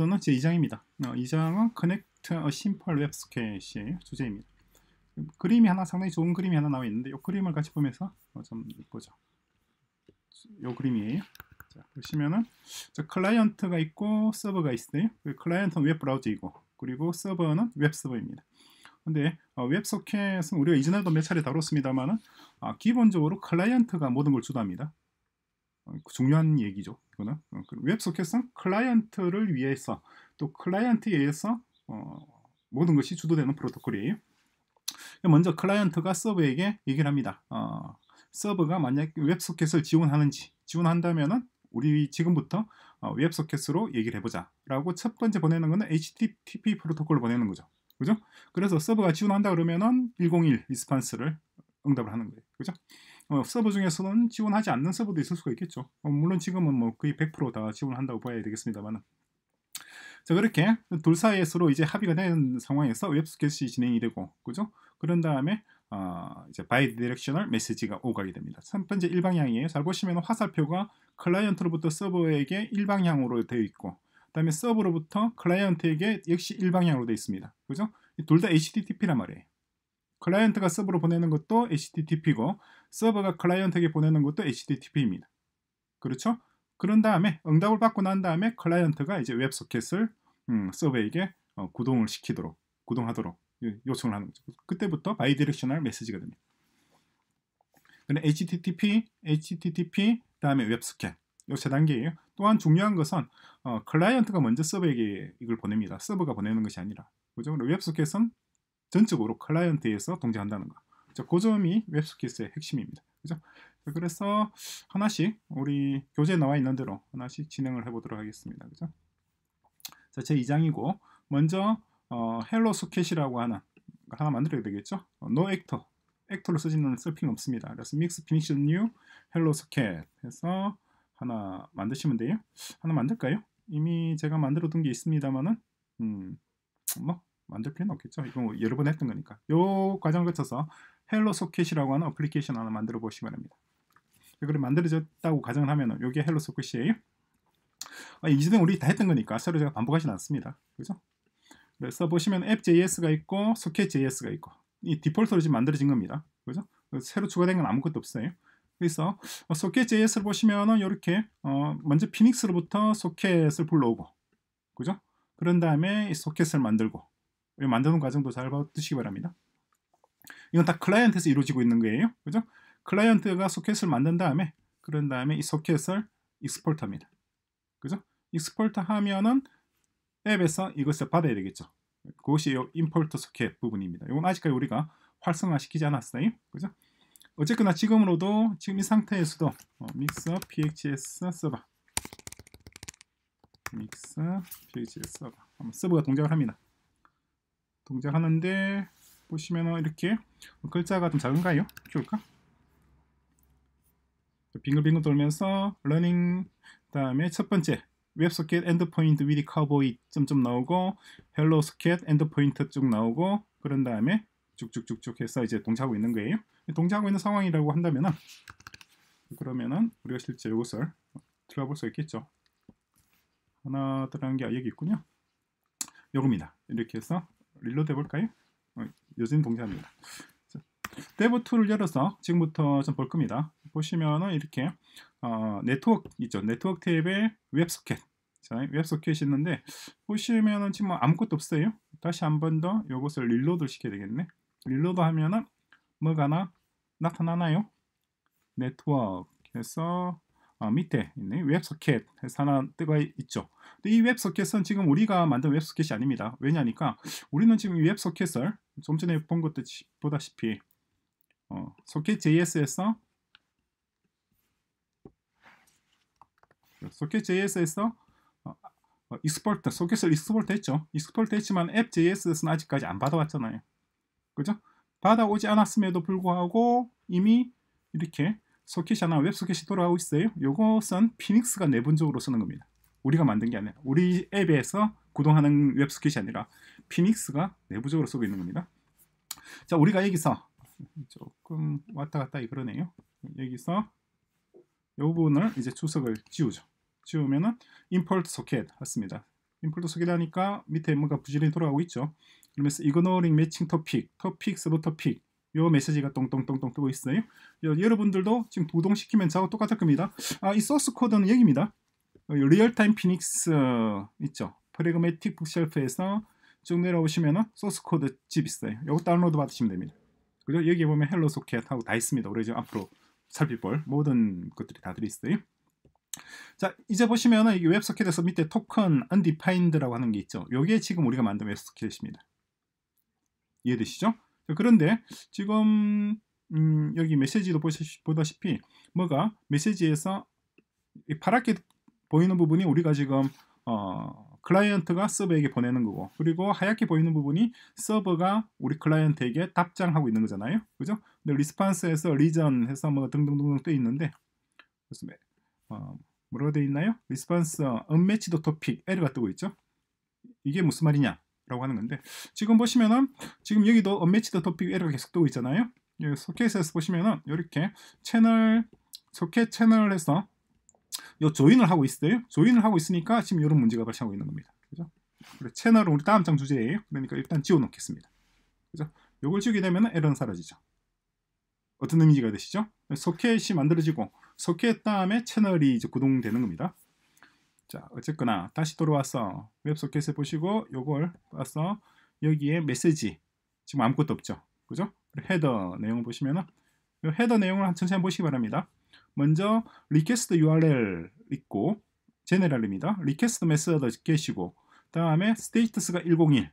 카드는 제2장입니다. 어, 2장은 Connect a Simple Web Sketch의 주제입니다. 그림이 하나 상당히 좋은 그림이 하나 나와 있는데 이 그림을 같이 보면서 어, 좀 보죠. 이 그림이에요. 자, 보시면은 자, 클라이언트가 있고 서버가 있어요. 클라이언트는 웹 브라우저이고 그리고 서버는 웹 서버입니다. 근데 어, 웹 소켓은 우리가 이전에도 몇 차례 다뤘습니다만은 아, 기본적으로 클라이언트가 모든 걸 주도합니다. 어, 중요한 얘기죠. 클구나웹 어, 그 소켓은 클라이언트를 위해서 또 클라이언트에 의해서 어, 모든 것이 주도되는 프로토콜이에요. 먼저 클라이언트가 서버에게 얘기를 합니다. 어, 서버가 만약 웹 소켓을 지원하는지 지원한다면 우리 지금부터 어, 웹 소켓으로 얘기를 해보자라고 첫 번째 보내는 것은 HTTP 프로토콜을 보내는 거죠. 그죠? 그래서 서버가 지원한다 그러면101 리스판스를 응답을 하는 거예요. 그죠? 어, 서버 중에서는 지원하지 않는 서버도 있을 수가 있겠죠. 어, 물론 지금은 뭐 거의 100%다 지원한다고 봐야 되겠습니다만. 자 그렇게 둘 사이에 서로 이제 합의가 된 상황에서 웹스켓이 진행이 되고 그죠? 그런 다음에 어, 이제 바이디렉셔널 메시지가 오가게 됩니다. 첫 번째 일방향이에요. 잘 보시면 화살표가 클라이언트로부터 서버에게 일방향으로 되어 있고 그다음에 서버로부터 클라이언트에게 역시 일방향으로 되어 있습니다. 그죠? 둘 다 HTTP란 말이에요. 클라이언트가 서버로 보내는 것도 HTTP고 서버가 클라이언트에게 보내는 것도 HTTP입니다. 그렇죠? 그런 다음에 응답을 받고 난 다음에 클라이언트가 이제 웹 소켓을 음, 서버에게 어, 구동을 시키도록 구동하도록 예, 요청을 하는 거죠. 그때부터 바이디렉셔널 메시지가 됩니다. 근데 HTTP, HTTP 다음에 웹 소켓 요세 단계예요. 또한 중요한 것은 어, 클라이언트가 먼저 서버에게 이걸 보냅니다. 서버가 보내는 것이 아니라 그죠? 웹 소켓은 전적으로 클라이언트에서 동작한다는 거. 그죠? 그 점이 웹스킷의 핵심입니다. 그죠? 그래서 하나씩 우리 교재에 나와 있는 대로 하나씩 진행을 해보도록 하겠습니다. 그죠? 자, 제 2장이고 먼저 어, 헬로 소켓이라고 하는 하나 만들어야 되겠죠? 어, no actor, actor로 쓰지는 쓸핑 없습니다. 그래서 mix definition new 헬로 소켓 해서 하나 만드시면 돼요. 하나 만들까요? 이미 제가 만들어둔 게 있습니다만은 음, 뭐 만들 필요는 없겠죠. 이건 뭐 여러 번 했던 거니까. 요 과정 을 거쳐서 헬로 소켓이라고 하는 어플리케이션 하나 만들어 보시기 바랍니다. 그리고 만들어졌다고 가정을 하면은 이게 헬로 소켓이에요. 아, 이전에 우리 다 했던 거니까 새로 제가 반복하지는 않습니다. 그죠? 그래서 보시면 앱 j s 가 있고 소켓 j s 가 있고 이 디폴트로 지금 만들어진 겁니다. 그죠? 새로 추가된 건 아무것도 없어요. 그래서 s o c j s 를 보시면은 이렇게 어, 먼저 피닉스로부터 소켓을 불러오고 그죠? 그런 다음에 소켓을 만들고 만드는 과정도 잘 봐주시기 바랍니다. 이건 다 클라이언트에서 이루어지고 있는 거예요. 그죠? 클라이언트가 소켓을 만든 다음에 그런 다음에 이 소켓을 익스포트 합니다. 그죠? 익스포트 하면은 앱에서 이것을 받아야 되겠죠. 그것이 요 임포트 소켓 부분입니다. 이건 아직까지 우리가 활성화시키지 않았어요. 그죠? 어쨌거나 지금으로도 지금 이 상태에서도 어, 믹서 phs 서버 믹서 phs 서버 한번 서버가 동작을 합니다. 동작하는데 보시면은 이렇게 어, 글자가 좀 작은가요? 키울까? 빙글빙글 돌면서 러닝 다음에 첫 번째 웹소켓 엔드포인트 위드커버이 점점 나오고 헬로 소켓 엔드포인트 쭉 나오고 그런 다음에 쭉쭉쭉쭉 해서 이제 동작하고 있는 거예요. 동작하고 있는 상황이라고 한다면은 그러면은 우리가 실제 이것을 들어볼 수 있겠죠. 하나 들어간 게 아, 여기 있군요. 요겁니다. 이렇게 해서 릴로드 해볼까요? 어, 요즘 동작입니다 데브 툴을 열어서 지금부터 좀 볼 겁니다. 보시면은 이렇게 어, 네트워크 있죠. 네트워크 탭에 웹소켓. 자, 웹소켓이 있는데 보시면은 지금 뭐 아무것도 없어요. 다시 한 번 더 이것을 릴로드 시켜야 되겠네. 릴로드 하면은 뭐가 나 나타나나요? 네트워크에서 어, 밑에 있는 웹소켓 해서 하나 뜨가 있죠. 이 웹소켓은 지금 우리가 만든 웹소켓이 아닙니다. 왜냐니까 우리는 지금 이 웹소켓을 좀 전에 본 것도 보다시피 어, 소켓 JS에서 소켓 JS에서 어, 익스포트 소켓을 익스포트 했죠. 익스포트 했지만 앱 JS에서는 아직까지 안 받아왔잖아요. 그죠? 받아오지 않았음에도 불구하고 이미 이렇게 소켓이하나웹소켓이 돌아오고 있어요. 이것은 피닉스가 내분적으로 쓰는 겁니다. 우리가 만든 게 아니라 우리 앱에서 구동하는 웹소켓이 아니라 피닉스가 내부적으로 쓰고 있는 겁니다. 자, 우리가 여기서 조금 왔다 갔다 그러네요. 여기서 이 부분을 이제 주석을 지우죠. 지우면은 import 소켓 했습니다. import 소켓 하니까 밑에 뭔가 부지런히 돌아가고 있죠. 그러면서 ignoring matching topic, topic 요 메시지가 똥똥똥똥 뜨고 있어요. 여러분들도 지금 도동시키면 저하고 똑같을 겁니다. 아, 이 소스 코드는 여기입니다. 어, 리얼타임 피닉스 어, 있죠. 프레그매틱 북셀프에서 쭉 내려오시면 소스 코드 집 있어요. 요거 다운로드 받으시면 됩니다. 그리고 여기 보면 헬로 소켓하고 다 있습니다. 우리 지금 앞으로 살필볼 모든 것들이 다 들어있어요. 자 이제 보시면은 이 웹소켓에서 밑에 토큰 undefined라고 하는 게 있죠. 요게 지금 우리가 만든 웹소켓입니다. 이해되시죠? 그런데 지금 음, 여기 메시지도 보다시피 뭐가 메시지에서 파랗게 보이는 부분이 우리가 지금 어, 클라이언트가 서버에게 보내는 거고 그리고 하얗게 보이는 부분이 서버가 우리 클라이언트에게 답장하고 있는 거잖아요 그죠? 근데 리스판스에서 리전 해서 뭐 등등등등 떠 있는데 무슨 어, 뭐라고 돼 있나요? 리스판스 언매치도 토픽 에러가 뜨고 있죠 이게 무슨 말이냐 라고 하는 건데 지금 보시면은 지금 여기도 언매치드 토픽 에러가 계속 뜨고 있잖아요 여기 소켓에서 보시면은 이렇게 채널 소켓 채널에서 요 조인을 하고 있어요 조인을 하고 있으니까 지금 이런 문제가 발생하고 있는 겁니다 그죠? 그래, 채널은 우리 다음 장 주제예요 그러니까 일단 지워 놓겠습니다 그죠? 요걸 지우게 되면 에러는 사라지죠 어떤 의미가 되시죠? 소켓이 만들어지고 소켓 다음에 채널이 이제 구동되는 겁니다 자 어쨌거나 다시 돌아와서 웹소켓을 보시고 요걸 와서 여기에 메시지 지금 아무것도 없죠 그죠 헤더 내용을 보시면은 요 헤더 내용을 천천히 보시기 바랍니다 먼저 리퀘스트 url 있고 제네랄입니다 리퀘스트 e s t 메서드 계시고 다음에 스테이트스가 101그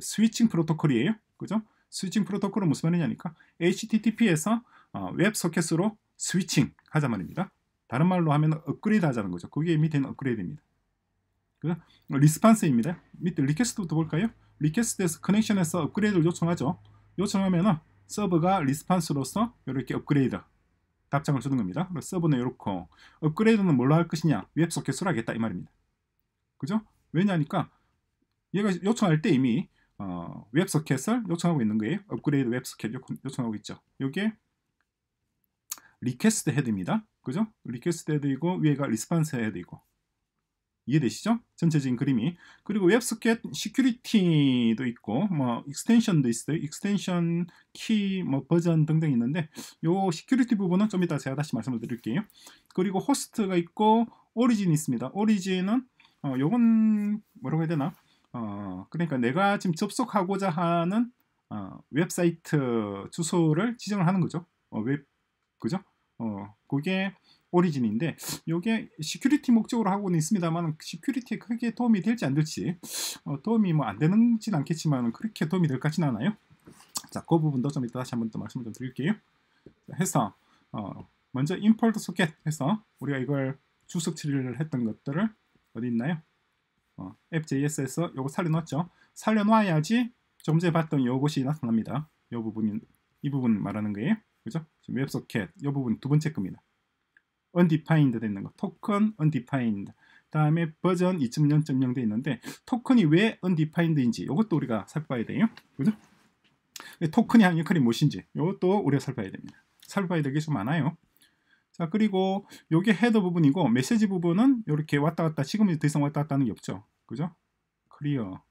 스위칭 프로토콜이에요 그죠 스위칭 프로토콜은 무슨 말이냐니까 HTTP에서 어, 웹 소켓으로 스위칭 하자 말입니다 다른 말로 하면 업그레이드 하자는 거죠. 거기에 밑에는 업그레이드입니다. 그래서 리스판스입니다. 밑에 리퀘스트부터 볼까요? 리퀘스트에서 커넥션에서 업그레이드를 요청하죠. 요청하면은 서버가 리스판스로서 이렇게 업그레이드 답장을 주는 겁니다. 서버는 이렇고 업그레이드는 뭘로 할 것이냐? 웹 소켓으로 하겠다 이 말입니다. 그죠? 왜냐니까 얘가 요청할 때 이미 어, 웹 소켓을 요청하고 있는 거예요. 업그레이드 웹 소켓 요청하고 있죠. 이게 리퀘스트 헤드입니다. 그죠? 리퀘스트 에도있고 위에가 리스판스 에도있고 이해되시죠? 전체적인 그림이 그리고 웹스켓 시큐리티도 있고 뭐 익스텐션도 있어요 익스텐션 키뭐 버전 등등 있는데 요 시큐리티 부분은 좀 이따 제가 다시 말씀을 드릴게요 그리고 호스트가 있고 오리진이 있습니다 오리진은 어, 요건 뭐라고 해야 되나 어, 그러니까 내가 지금 접속하고자 하는 어, 웹사이트 주소를 지정을 하는 거죠 어, 웹 그죠 어, 그게 오리진인데 이게 시큐리티 목적으로 하고는 있습니다만 시큐리티에 크게 도움이 될지 안 될지 어, 도움이 뭐 안되는지는 않겠지만 그렇게 도움이 될 것 같지는 않아요. 자, 그 부분도 좀 이따 다시 한번 또 말씀을 좀 드릴게요. 자, 해서 어, 먼저 import socket 해서 우리가 이걸 주석 처리를 했던 것들을 어디 있나요? 어, app.js에서 요거 살려놨죠. 살려놓아야지좀 전에 봤던 요것이 나타납니다. 요 부분이 이 부분 말하는 거예요. 그죠? 지금 웹소켓 이 부분 두 번째 겁니다. undefined 되는 거, 토큰 undefined. 다음에 버전 2.0.0돼 있는데 토큰이 왜 undefined인지 이것도 우리가 살펴봐야 돼요. 그죠? 토큰이 한 역할이 무엇인지 이것도 우리가 살펴봐야 됩니다. 살펴봐야 될게좀 많아요. 자 그리고 요게 헤더 부분이고 메시지 부분은 이렇게 왔다 갔다 지금 더 이상 왔다 갔다 하는 게 없죠. 그죠? 클리어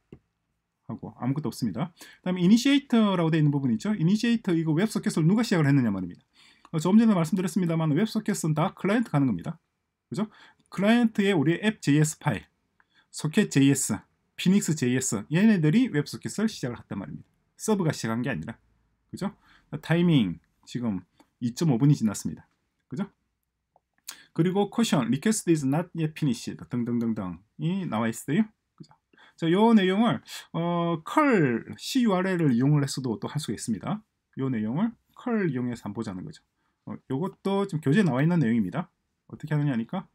하고 아무것도 없습니다. 그다음에 이니시에이터라고 되어 있는 부분이 있죠. 이니시에이터 이거 웹서켓을 누가 시작을 했느냐 말입니다. 조금 어, 전에 말씀드렸습니다만 웹서켓은다 클라이언트 가는 겁니다. 그죠? 클라이언트의 우리앱 JS 파일, 소켓 JS, 피닉스 JS 얘네들이 웹서켓을 시작을 했단 말입니다. 서브가 시작한 게 아니라 그죠? 타이밍 지금 2.5분이 지났습니다. 그죠? 그리고 쿠션, request is not y t f i n i 등등등등이 나와 있어요. 요 내용을 어, curl curl을 이용을 했어도 또 할 수 있습니다. 요 내용을 curl 이용해서 한번 보자는 거죠. 어, 요것도 지금 교재에 나와 있는 내용입니다. 어떻게 하느냐니까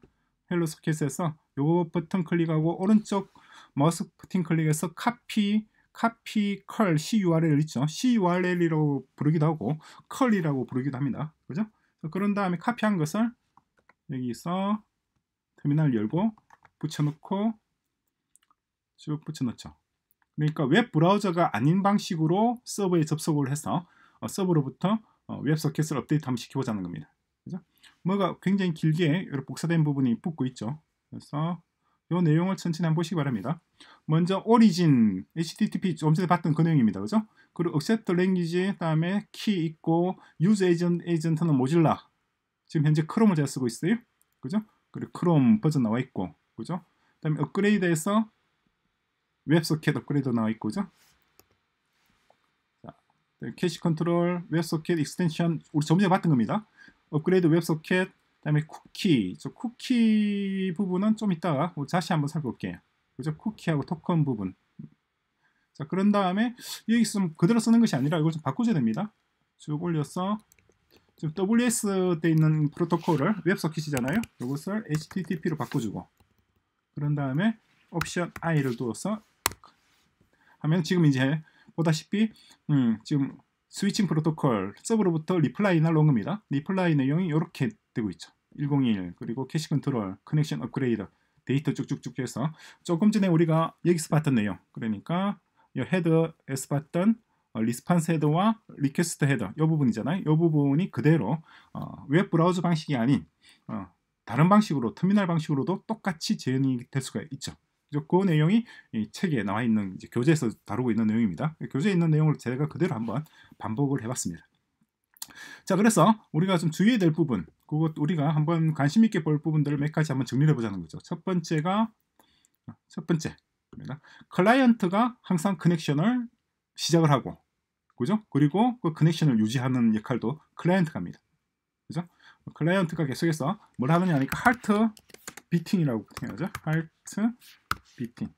헬로 서킷에서 요거 버튼 클릭하고 오른쪽 마우스 버튼 클릭해서 copy copy curl curl 있죠. curl이라고 부르기도 하고 curl이라고 부르기도 합니다. 그죠? 그런 다음에 카피한 것을 여기서 터미널 열고 붙여놓고 쭉 붙여넣죠. 그러니까 웹 브라우저가 아닌 방식으로 서버에 접속을 해서 어, 서버로부터 어, 웹 소켓을 업데이트 한번 시키고자는 겁니다. 그죠? 뭐가 굉장히 길게 복사된 부분이 붙고 있죠. 그래서 이 내용을 천천히 한번 보시기 바랍니다. 먼저 오리진 HTTP 좀 전에 봤던 그 내용입니다. 그죠? 그리고 a c c 랭귀지 l 다음에 키 있고 유즈 에이전트 n t a g 는 모질라 지금 현재 크롬을 제가 쓰고 있어요. 그죠? 그리고 크롬 버전 나와 있고 그죠? 그다음에 업그레이드해서 웹소켓 업그레이드 나와 있고죠. 자, 캐시 컨트롤, 웹소켓 익스텐션 우리 전번에 봤던 겁니다. 업그레이드 웹소켓, 그다음에 쿠키. 저 쿠키 부분은 좀 이따가 다시 한번 살펴볼게요. 그죠? 쿠키하고 토큰 부분. 자, 그런 다음에 여기 있으면 그대로 쓰는 것이 아니라 이걸 좀 바꾸셔야 됩니다. 쭉 올려서 지금 WS 때 있는 프로토콜을 웹서킷이잖아요. 이것을 HTTP로 바꿔주고 그런 다음에 옵션 I를 두어서 하면 지금 이제 보다시피 음, 지금 스위칭 프로토콜 서브로부터 리플라이나 롱입니다. 리플라이 내용이 이렇게 되고 있죠. 101 그리고 캐시 컨트롤, 커넥션 업그레이드, 데이터 쭉쭉쭉 해서 조금 전에 우리가 여기서 봤던 내용 그러니까 이 헤드에서 봤던 어, 리스판스 헤더와 리퀘스트 헤드이 부분이잖아요. 이 부분이 그대로 어, 웹 브라우저 방식이 아닌 어, 다른 방식으로 터미널 방식으로도 똑같이 재현이 될 수가 있죠. 그 내용이 이 책에 나와 있는 교재에서 다루고 있는 내용입니다. 그 교재에 있는 내용을 제가 그대로 한번 반복을 해봤습니다. 자 그래서 우리가 좀 주의해야 될 부분 그것 우리가 한번 관심 있게 볼 부분들을 몇 가지 한번 정리해 를 보자는 거죠. 첫 번째가 아, 첫 번째입니다. 클라이언트가 항상 커넥션을 시작을 하고 그죠? 그리고 그 커넥션을 유지하는 역할도 클라이언트가 합니다. 그죠? 클라이언트가 계속해서 뭘 하느냐 하니까 하트 비팅이라고 하죠 하트 비틴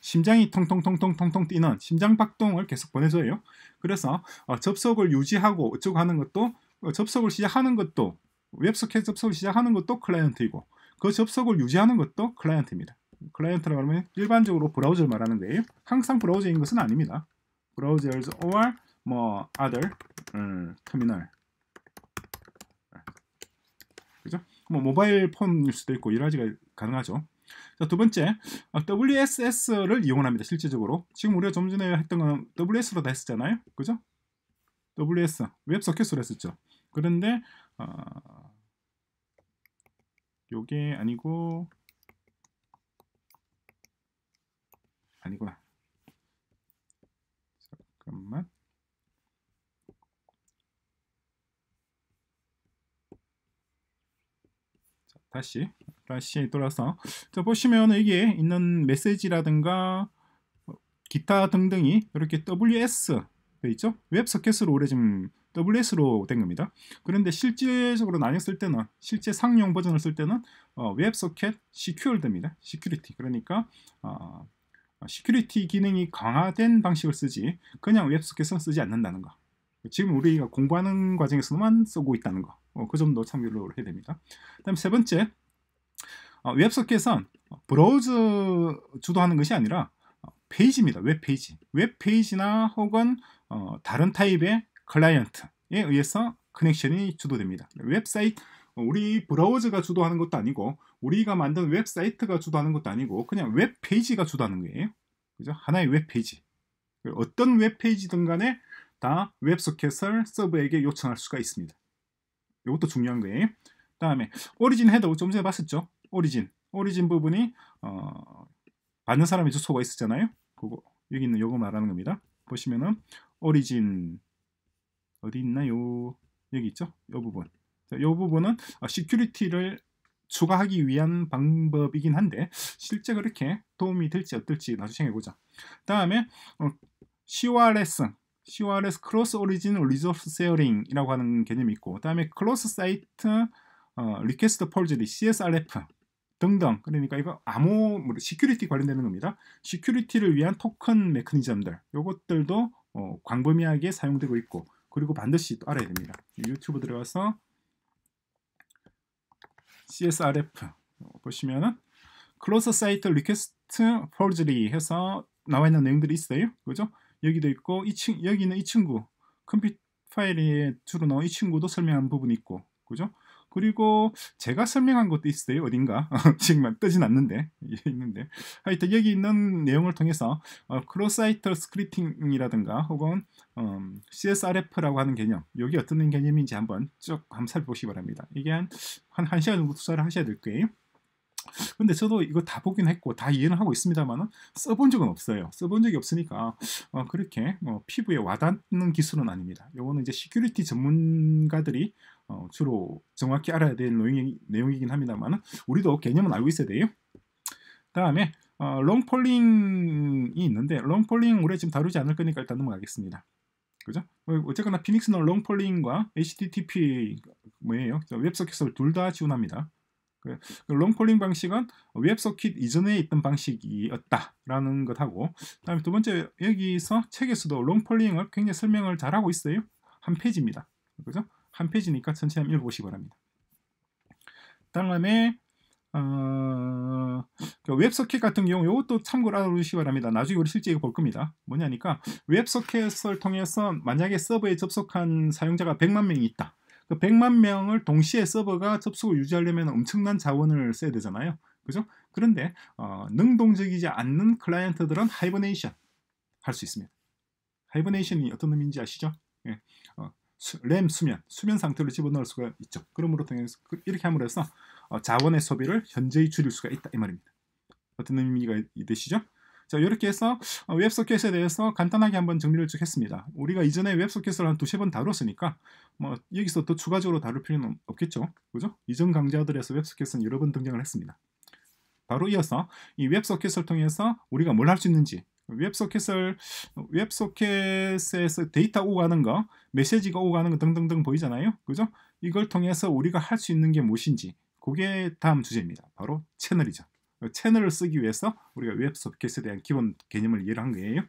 심장이 통통통통통통 뛰는 심장박동을 계속 보내줘요. 그래서 어, 접속을 유지하고 어쩌고 하는 것도 어, 접속을 시작하는 것도 웹소켓 접속을 시작하는 것도 클라이언트이고 그 접속을 유지하는 것도 클라이언트입니다. 클라이언트라고 하면 일반적으로 브라우저를 말하는 거예요. 항상 브라우저인 것은 아닙니다. 브라우저에서 or 뭐 other 음, 터미널 그죠? 뭐 모바일 폰일 수도 있고 여러 가지가 가능하죠. 자, 두 번째, 어, WSS를 이용합니다. 실질적으로. 지금 우리가 좀 전에 했던 건 WS로 다 했었잖아요. 그죠? WS, 웹서켓으로 했었죠. 그런데 어, 요게 아니고 아니구나. 잠깐만. 다시 다시 돌아서 자 보시면 여기에 있는 메시지라든가 어, 기타 등등이 이렇게 WS 돼 있죠? 웹서켓으로 오래 지금 WS로 된 겁니다. 그런데 실질적으로 나뉘어 쓸 때는 실제 상용 버전을 쓸 때는 어, 웹서켓 시큐얼 됩니다. 시큐리티 그러니까 어, 시큐리티 기능이 강화된 방식을 쓰지 그냥 웹서켓은 쓰지 않는다는 거. 지금 우리가 공부하는 과정에서만 쓰고 있다는 거. 어, 그 점도 참고로 해야 됩니다. 그다음 세 번째 어, 웹소켓은 브라우저 주도하는 것이 아니라 어, 페이지입니다. 웹페이지. 웹페이지나 혹은 어, 다른 타입의 클라이언트에 의해서 커넥션이 주도됩니다. 웹사이트 우리 브라우저가 주도하는 것도 아니고 우리가 만든 웹사이트가 주도하는 것도 아니고 그냥 웹페이지가 주도하는 거예요. 그죠? 하나의 웹페이지. 어떤 웹페이지든 간에 다 웹소켓을 서버에게 요청할 수가 있습니다. 이것도 중요한 거예요. 다음에 오리진 헤더 좀 전에 봤었죠. 오리진 오리진 부분이 어, 받는 사람의 주소가 있었잖아요. 그거 여기 있는 요거 말하는 겁니다. 보시면은 오리진 어디 있나요? 여기 있죠. 요 부분. 자, 요 부분은 시큐리티를 아, 추가하기 위한 방법이긴 한데 실제 그렇게 도움이 될지 어떨지 나중에 생각해보자. 다음에 어, CORS CORS 크로스 오리진 리소스 셰어링이라고 하는 개념이 있고 그다음에 크로스 사이트 어, 리퀘스트 폴즈리 CSRF 등등 그러니까 이거 암호 시큐리티 뭐 관련되는 겁니다. 시큐리티를 위한 토큰 메커니즘들 이것들도 어, 광범위하게 사용되고 있고 그리고 반드시 또 알아야 됩니다. 유튜브 들어가서 CSRF 어, 보시면은 클로스 사이트 리퀘스트 폴즈리 해서 나와 있는 내용들이 있어요. 그죠? 여기도 있고 이 친, 여기는 이 친구 컴퓨 터 파일에 주로 나온 이 친구도 설명한 부분이 있고 그죠? 그리고 제가 설명한 것도 있어요 어딘가 지금 만 뜨진 않는데 있는데 하여튼 여기 있는 내용을 통해서 어, 크로사이터 스크립팅이라든가 혹은 음, CSRF라고 하는 개념 여기 어떤 개념인지 한번 쭉 한번 살펴보시기 바랍니다 이게 한, 한 1시간 정도 투자를 하셔야 될 거예요 근데 저도 이거 다 보긴 했고 다 이해는 하고 있습니다만은 써본 적은 없어요. 써본 적이 없으니까 어, 그렇게 어, 피부에 와닿는 기술은 아닙니다. 요거는 이제 시큐리티 전문가들이 어, 주로 정확히 알아야 될 내용이, 내용이긴 합니다만은 우리도 개념은 알고 있어야 돼요. 다음에 어, 롱폴링이 있는데 롱폴링 우리 지금 다루지 않을 거니까 일단 넘어가겠습니다. 그죠? 어, 어쨌거나 피닉스는 롱폴링과 HTTP 뭐예요? 웹 서킷을 둘 다 지원합니다. 그 롱폴링 방식은 웹 서킷 이전에 있던 방식이었다라는 것하고 그 다음에 두 번째 여기서 책에서도 롱폴링을 굉장히 설명을 잘하고 있어요. 한 페이지입니다. 그죠? 한 페이지니까 전체 한번 읽어보시기 바랍니다. 다음에 어, 그 웹서킷 같은 경우 이것도 참고로 알아두시기 바랍니다. 나중에 우리 실제 이거 볼 겁니다. 뭐냐니까 웹서킷을 통해서 만약에 서버에 접속한 사용자가 100만 명이 있다. 그 100만 명을 동시에 서버가 접속을 유지하려면 엄청난 자원을 써야 되잖아요. 그죠? 그런데 어, 능동적이지 않는 클라이언트들은 하이버네이션 할 수 있습니다. 하이버네이션이 어떤 의미인지 아시죠? 예. 어, 수, 램 수면, 수면 상태로 집어넣을 수가 있죠. 그러므로 통해서 그, 이렇게 함으로써 어, 자원의 소비를 현저히 줄일 수가 있다 이 말입니다. 어떤 의미가 되시죠? 자, 이렇게 해서 어, 웹 소켓에 대해서 간단하게 한번 정리를 쭉 했습니다. 우리가 이전에 웹 소켓을 한 두세 번 다뤘으니까 뭐 여기서 더 추가적으로 다룰 필요는 없겠죠. 그죠? 이전 강좌들에서 웹 소켓은 여러 번 등장을 했습니다. 바로 이어서 이웹 소켓을 통해서 우리가 뭘 할 수 있는지 웹소켓을 웹소켓에서 데이터 오 가는 거, 메시지가 오 가는 거 등등등 보이잖아요. 그죠? 이걸 통해서 우리가 할 수 있는 게 무엇인지 그게 다음 주제입니다. 바로 채널이죠. 그 채널을 쓰기 위해서 우리가 웹서켓에 대한 기본 개념을 이해를 한 거예요.